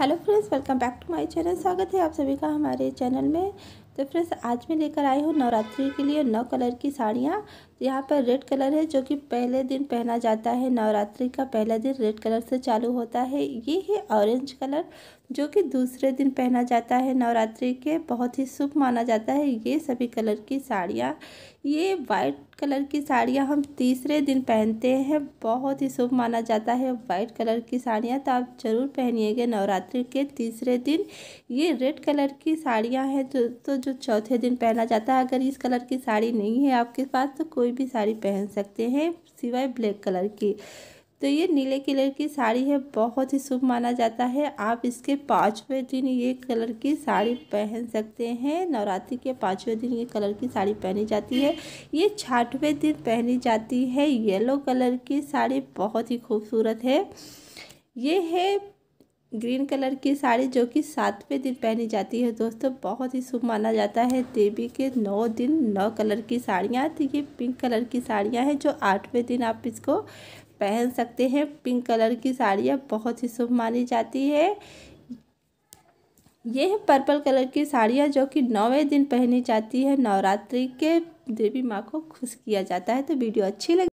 hello friends welcome back to my channel स्वागत है आप सभी का हमारे चैनल में तो फ्रेंड्स आज मैं लेकर आई हूँ नवरात्रि के लिए नौ कलर की साड़ियाँ यहाँ पर रेड कलर है जो कि पहले दिन पहना जाता है नवरात्रि का पहला दिन रेड कलर से चालू होता है ये है ऑरेंज कलर जो कि दूसरे दिन पहना जाता है नवरात्रि के बहुत ही शुभ माना जाता है ये सभी कलर की साड़ियाँ ये वाइट कलर की साड़ियाँ हम तीसरे दिन पहनते हैं बहुत ही शुभ माना जाता है वाइट कलर की साड़ियाँ तो आप ज़रूर पहनिएगा नवरात्रि के तीसरे दिन ये रेड कलर की साड़ियाँ हैं तो, तो जो चौथे दिन पहना जाता है अगर इस कलर की साड़ी नहीं है आपके पास तो कोई कोई भी साड़ी पहन सकते हैं सिवाय ब्लैक कलर की तो ये नीले कलर की साड़ी है बहुत ही शुभ माना जाता है आप इसके पाँचवें दिन ये कलर की साड़ी पहन सकते हैं नवरात्रि के पाँचवें दिन ये कलर की साड़ी पहनी जाती है ये छठवें दिन पहनी जाती है येलो कलर की साड़ी बहुत ही खूबसूरत है ये है ग्रीन कलर की साड़ी जो कि सातवें दिन पहनी जाती है दोस्तों बहुत ही शुभ माना जाता है देवी के नौ दिन नौ कलर की साड़ियाँ तो ये पिंक कलर की साड़ियाँ हैं जो आठवें दिन आप इसको पहन सकते हैं पिंक कलर की साड़ियाँ बहुत ही शुभ मानी जाती है ये है पर्पल कलर की साड़ियाँ जो कि नौवें दिन पहनी जाती है नवरात्रि के देवी माँ को खुश किया जाता है तो वीडियो अच्छी लगी